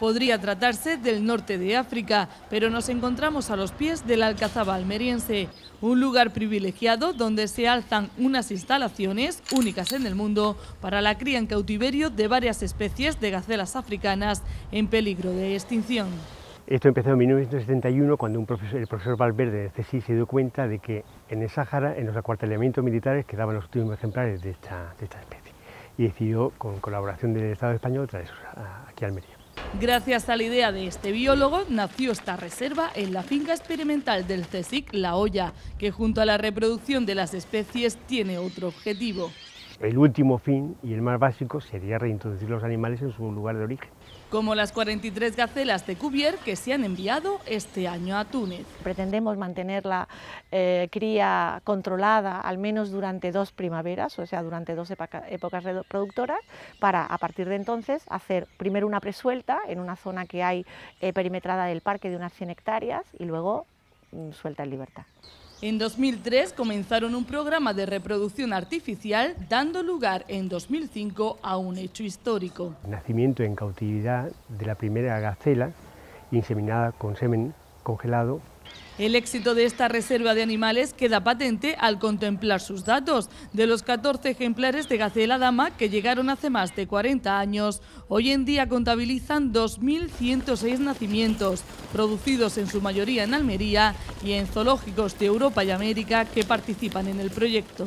Podría tratarse del norte de África, pero nos encontramos a los pies del Alcazaba almeriense, un lugar privilegiado donde se alzan unas instalaciones únicas en el mundo para la cría en cautiverio de varias especies de gacelas africanas en peligro de extinción. Esto empezó en 1971 cuando el profesor Valverde de CSI se dio cuenta de que en el Sáhara, en los acuartelamientos militares, quedaban los últimos ejemplares de esta, de esta especie y decidió, con colaboración del Estado español, traerlos aquí a Almería. Gracias a la idea de este biólogo nació esta reserva en la finca experimental del CSIC La Hoya, que junto a la reproducción de las especies tiene otro objetivo, el último fin y el más básico sería reintroducir los animales en su lugar de origen. Como las 43 gacelas de Cuvier que se han enviado este año a Túnez. Pretendemos mantener la eh, cría controlada al menos durante dos primaveras, o sea, durante dos épocas reproductoras, para a partir de entonces hacer primero una presuelta en una zona que hay eh, perimetrada del parque de unas 100 hectáreas y luego suelta en libertad. En 2003 comenzaron un programa de reproducción artificial, dando lugar en 2005 a un hecho histórico. Nacimiento en cautividad de la primera gacela inseminada con semen congelado. El éxito de esta reserva de animales queda patente al contemplar sus datos. De los 14 ejemplares de gacela dama que llegaron hace más de 40 años, hoy en día contabilizan 2.106 nacimientos, producidos en su mayoría en Almería y en zoológicos de Europa y América que participan en el proyecto.